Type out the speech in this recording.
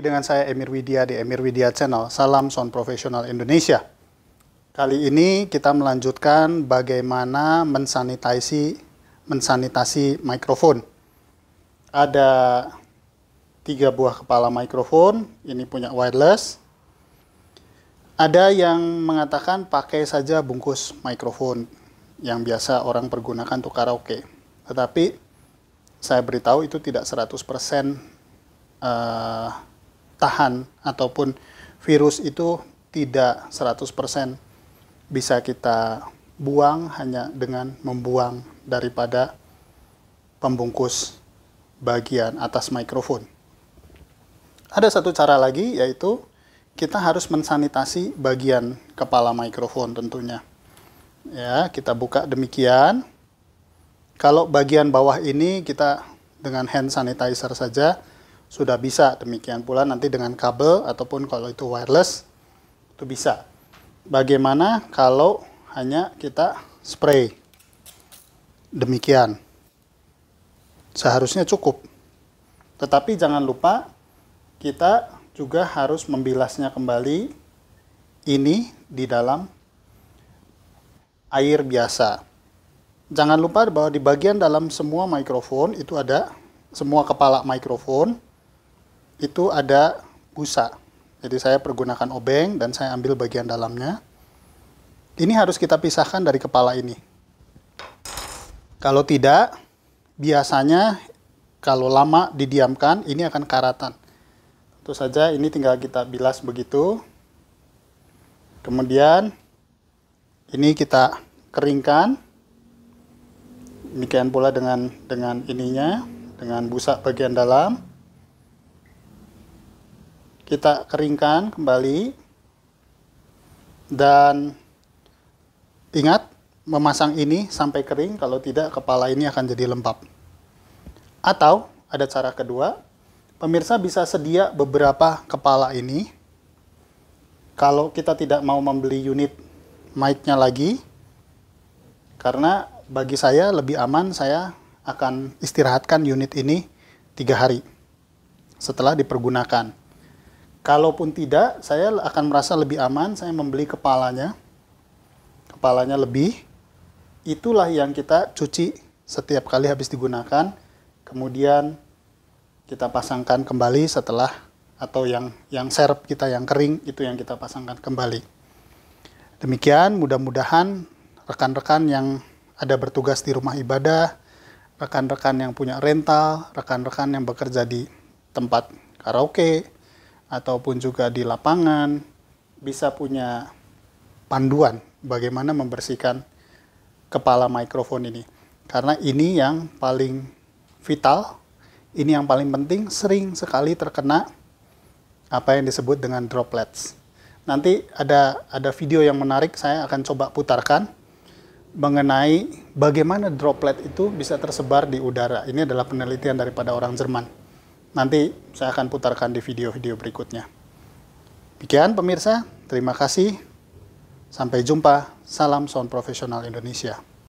dengan saya Emir Widya di Emir Widya Channel. Salam Sound Profesional Indonesia. Kali ini kita melanjutkan bagaimana mensanitasi mensanitasi mikrofon. Ada tiga buah kepala mikrofon, ini punya wireless. Ada yang mengatakan pakai saja bungkus mikrofon yang biasa orang pergunakan untuk karaoke. Tetapi saya beritahu itu tidak 100% uh, tahan ataupun virus itu tidak 100% bisa kita buang hanya dengan membuang daripada pembungkus bagian atas mikrofon. Ada satu cara lagi yaitu kita harus mensanitasi bagian kepala mikrofon tentunya. Ya, kita buka demikian. Kalau bagian bawah ini kita dengan hand sanitizer saja sudah bisa. Demikian pula nanti dengan kabel ataupun kalau itu wireless itu bisa. Bagaimana kalau hanya kita spray? Demikian. Seharusnya cukup. Tetapi jangan lupa kita juga harus membilasnya kembali ini di dalam air biasa. Jangan lupa bahwa di bagian dalam semua mikrofon itu ada semua kepala mikrofon itu ada busa. Jadi saya pergunakan obeng dan saya ambil bagian dalamnya. Ini harus kita pisahkan dari kepala ini. Kalau tidak, biasanya kalau lama didiamkan ini akan karatan. Tentu saja ini tinggal kita bilas begitu. Kemudian ini kita keringkan. Demikian pula dengan dengan ininya, dengan busa bagian dalam kita keringkan kembali dan ingat memasang ini sampai kering kalau tidak kepala ini akan jadi lembab atau ada cara kedua pemirsa bisa sedia beberapa kepala ini kalau kita tidak mau membeli unit mic-nya lagi karena bagi saya lebih aman saya akan istirahatkan unit ini tiga hari setelah dipergunakan. Kalaupun tidak, saya akan merasa lebih aman, saya membeli kepalanya. Kepalanya lebih. Itulah yang kita cuci setiap kali habis digunakan. Kemudian kita pasangkan kembali setelah atau yang yang serep kita yang kering itu yang kita pasangkan kembali. Demikian mudah-mudahan rekan-rekan yang ada bertugas di rumah ibadah, rekan-rekan yang punya rental, rekan-rekan yang bekerja di tempat karaoke, ataupun juga di lapangan bisa punya panduan bagaimana membersihkan kepala mikrofon ini. Karena ini yang paling vital, ini yang paling penting sering sekali terkena apa yang disebut dengan droplets. Nanti ada ada video yang menarik saya akan coba putarkan mengenai bagaimana droplet itu bisa tersebar di udara. Ini adalah penelitian daripada orang Jerman. Nanti saya akan putarkan di video-video berikutnya. Demikian pemirsa, terima kasih. Sampai jumpa. Salam Sound Profesional Indonesia.